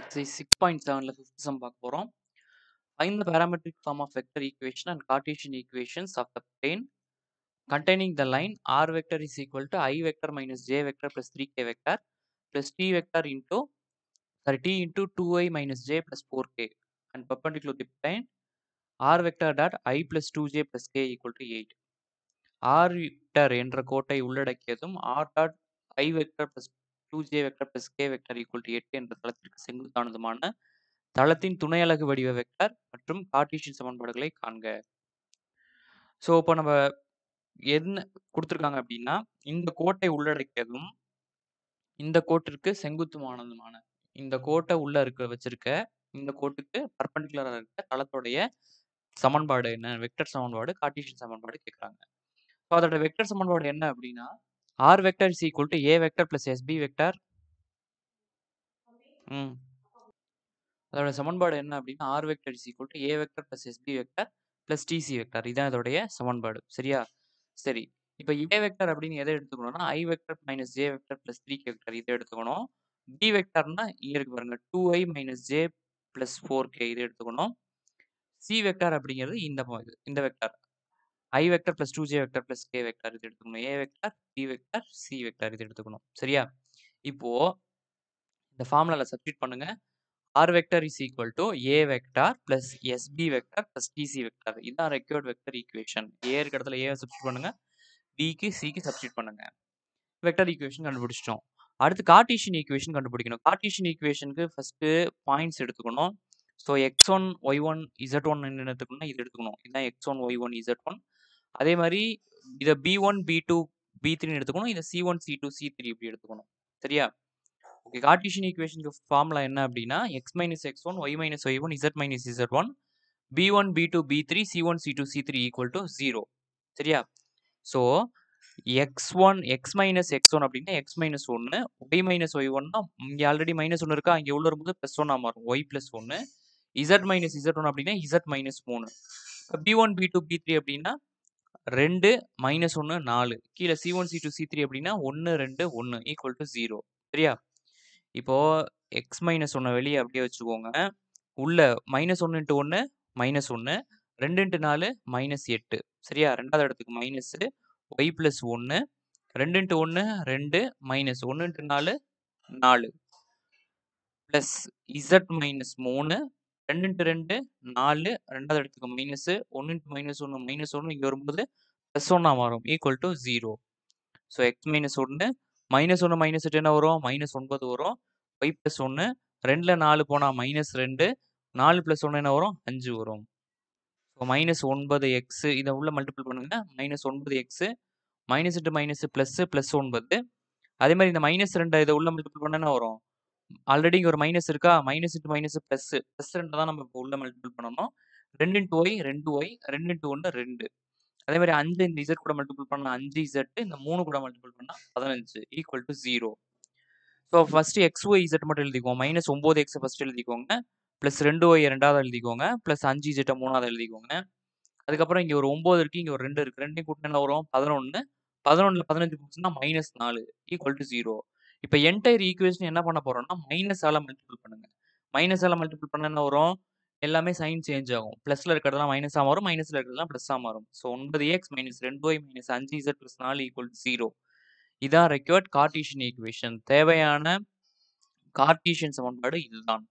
Exercise six point செவனில் fifth sum பார்க்க போகிறோம் ஐந்து parametric form of vector equation and Cartesian equations of the plane containing the line r vector is equal to i vector minus j vector plus 3k vector plus t vector into sorry t into 2i minus j plus 4k and perpendicular to the plane r vector dot i plus 2j plus k equal to 8 r vector என்ற கோட்டை உள்ளடக்கியதும் r dot i vector plus two J vector plus K vector equal to எட்டு என்ற தளத்திற்கு செங்குத்தானதுமான தளத்தின் துணை அலகு வடிவ வெக்டர் மற்றும் கார்டீஷியன் சமன்பாடுகளை காண்க ஸோ இப்போ நம்ம என்ன கொடுத்துருக்காங்க அப்படின்னா இந்த கோட்டை உள்ளடக்கியதும் இந்த கோட்டிற்கு செங்குத்துமானதுமான இந்த கோட்டை உள்ள இருக்க வச்சிருக்க இந்த கோட்டுக்கு பர்பண்டிகுலராக இருக்க தளத்துடைய சமன்பாடு என்ன வெக்டர் சமன்பாடு கார்டீஷியன் சமன்பாடு கேட்குறாங்க ஸோ அதோட வெக்டர் சமன்பாடு என்ன அப்படின்னா R vector is equal to A vector plus SB vector. ம் அதோட சமன்பாடு என்ன அப்படின்னா R vector is equal to A vector plus S B vector plus T C vector இதான் இதோடைய சமன்பாடு சரியா சரி இப்போ ஏ வெக்டர் அப்படின்னு எதை எடுத்துக்கணும்னா I vector minus J vector plus three K vector இதை எடுத்துக்கணும் பி வெக்டர்னா இங்கே இருக்கு பாருங்க two I minus J plus four K இதை எடுத்துக்கணும் சி வெக்டர் அப்படிங்கிறது இந்த இது இந்த vector I vector plus two J vector plus K vector இது எடுத்துக்கணும் A vector B vector C vector இது எடுத்துக்கணும் சரியா இப்போ இந்த ஃபார்முலாவில் சப்ஸ்டியூட் பண்ணுங்க R vector is equal to A vector plus SP vector plus T C vector இதுதான் ரெக்யூர்ட் வெக்டர் ஈக்குவேஷன் ஏ இருக்க இடத்துல ஏ சப்ஸ்டியூட் பண்ணுங்க பிக்கு சிக்கு சப்ஸ்டியூட் பண்ணுங்க வெக்டர் ஈக்குவேஷன் கண்டுபிடிச்சிட்டோம் அடுத்து கார்டீஷியன் ஈக்குவேஷன் கண்டுபிடிக்கணும் கார்டீஷியன் ஈக்குவேஷனுக்கு ஃபஸ்ட்டு பாயிண்ட்ஸ் எடுத்துக்கணும் so X one Y one Z one என்ன எடுத்துக்கணும்னா இது எடுத்துக்கணும் இதுதான் X one Y one Z one அதே மாதிரி இதை B one B two B த்ரீன்னு எடுத்துக்கணும் இதை C one C two C three இப்படி எடுத்துக்கணும் சரியா ஓகே கார்டிஷியன் ஈக்குவேஷனுக்கு ஃபார்முலா என்ன அப்படின்னா X minus X one Y minus Y one Z minus Z one B one B two B three C one C two C three equal to zero சரியா so X one X minus X one அப்படின்னா X minus ஒன்று Y minus Y ஒன்னா இங்கே already minus ஒன்று இருக்கா அங்கே உள்ள இருக்கும்போது ப்ளஸ் ஒன்னாக மாறும் ஒய் ப்ளஸ் ஒன்று இசட் மைனஸ் இசட் ஒன் அப்படின்னா இசட் மைனஸ் மூணு B one B two B three அப்படின்னா ரெண்டு மைனஸ் ஒன்று நாலு கீழே C one C two C three அப்படின்னா ஒன்று ரெண்டு ஒன்று ஈக்குவல் டு ஜீரோ சரியா இப்போ எக்ஸ் மைனஸ் ஒன்று வெளியே அப்படியே வச்சுக்கோங்க உள்ள மைனஸ் ஒன்று இன்ட்டு ஒன்று மைனஸ் ஒன்று ரெண்டு இன்ட்டு நாலு மைனஸ் எட்டு சரியா ரெண்டாவது இடத்துக்கு மைனஸு ஒய் ப்ளஸ் ஒன்று ரெண்டு இன்ட்டு ஒன்று ரெண்டு மைனஸ் ஒன்று இன்ட்டு நாலு நாலு ப்ளஸ் இசட் மைனஸ் மூணு ரெண்டு இன்ட்டு ரெண்டு நாலு ரெண்டாவது இடத்துக்கு மைனஸு ஒன்று இன்ட்டு மைனஸ் ஒன்று மைனஸ் ஒன்று இங்கே வரும்போது ப்ளஸ் ஒன்னாக மாறும் equal to zero so X minus ஒன்று மைனஸ் ஒன்று மைனஸ் எட்டு என்ன வரும் மைனஸ் ஒன்பது வரும் ஒய் ப்ளஸ் ஒன்று ரெண்டில் நாலு போனால் மைனஸ் ரெண்டு நாலு ப்ளஸ் ஒன்று என்ன வரும் அஞ்சு வரும் ஸோ மைனஸ் ஒன்பது எக்ஸு இதை உள்ள மல்டிபிள் பண்ணுங்க மைனஸ் ஒன்பது எக்ஸு மைனஸ் எட்டு மைனஸ் ப்ளஸ்ஸு ப்ளஸ் ஒன்பது அதே மாதிரி இந்த மைனஸ் ரெண்டு இதை உள்ள மல்டிபிள் என்ன வரும் ஆல்ரெடி இங்கே ஒரு மைனஸ் இருக்கா minus into minus plus plus ரெண்டு தான் நம்ம இப்போ உள்ள மல்டிபிள் பண்ணணும் ரெண்டு இன்ட்டு ஒய் ரெண்டு ஒய் ரெண்டு இன்ட்டு ஒன்று ரெண்டு அதே மாதிரி அஞ்சு இந்த இசட் கூட மல்டிபிள் பண்ணலாம் அஞ்சு இசட் இந்த மூணு கூட மல்டிபிள் பண்ணால் பதினஞ்சு equal to zero so first X Y Z மட்டும் எழுதிக்குவோம் மைனஸ் ஒம்பது எக்ஸ் ஃபஸ்ட்டு எழுதிக்கோங்க ப்ளஸ் ரெண்டு ஒய் ரெண்டாவது எழுதிக்கோங்க ப்ளஸ் அஞ்சு இசட்டை மூணாவது எழுதிக்கோங்க அதுக்கப்புறம் இங்கே ஒரு ஒம்பது இருக்குது இங்கே ஒரு ரெண்டு இருக்குது ரெண்டையும் கூட்டினா வரும் பதினொன்று பதினொன்றில் பதினஞ்சு போச்சுன்னா மைனஸ் நாலு ஈக்குவல் டு ஜீரோ இப்போ என்டையர் ஈக்குவேஷன் என்ன பண்ண போறோம்னா ஆல மல்டிபிள் பண்ணுங்க ஆல மல்டிபிள் பண்ண என்ன வரும் எல்லாமே சைன் சேஞ்ச் ஆகும் ப்ளஸ்ல இருக்கிறதெல்லாம் மைனஸாக மாறும் மைனஸ்ல இருக்கிறதெல்லாம் ப்ளஸ்ஸாக மாறும் ஸோ ஒன்பது எக்ஸ் மைனஸ் ரெண்டு ஒய் மைனஸ் அஞ்சு இசட் ப்ளஸ் நாலு ஈக்குவல் டு ஜீரோ இதான் ரெக்யூர்ட் கார்டீஷியன் ஈக்குவேஷன் தேவையான கார்டீஷியன் சமன்பாடு இதுதான்